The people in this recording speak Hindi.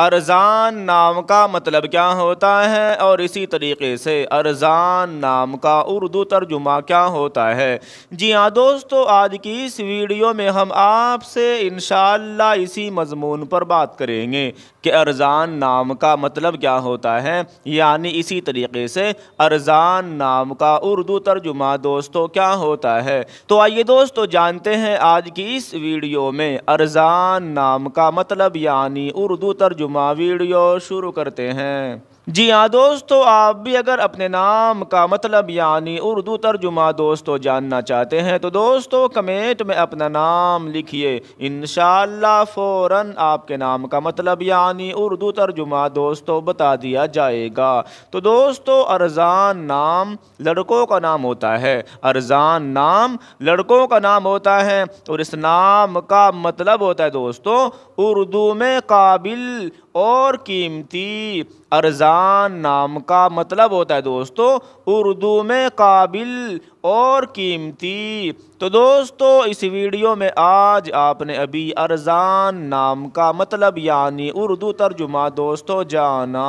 अरजान नाम का मतलब क्या होता है और इसी तरीके से अरजान नाम का उर्दू तर्जुमा क्या होता है जी हाँ दोस्तों आज की इस वीडियो में हम आपसे इन इसी मजमून पर बात करेंगे कि अरजान नाम का मतलब क्या होता है यानी इसी तरीके से अरजान नाम का उर्दू तर्जुमा दोस्तों क्या होता है तो आइए दोस्तों जानते हैं आज की इस वीडियो में अरजान नाम का मतलब यानी उर्दू तर्जुमा जुमा वीडियो शुरू करते हैं जी हाँ दोस्तों आप भी अगर अपने नाम का मतलब यानी उर्दू तर्जुमा दोस्तों जानना चाहते हैं तो दोस्तों कमेंट में अपना नाम लिखिए इन फौरन आपके नाम का मतलब यानी उर्दू तर्जुमा दोस्तों बता दिया जाएगा तो दोस्तों अरजान नाम लड़कों का नाम होता है अरजान नाम लड़कों का नाम होता है और इस नाम का मतलब होता है दोस्तों उर्दू में काबिल और कीमती अरजान नाम का मतलब होता है दोस्तों उर्दू में काबिल और कीमती तो दोस्तों इस वीडियो में आज आपने अभी अरजान नाम का मतलब यानी उर्दू तर्जुमा दोस्तों जाना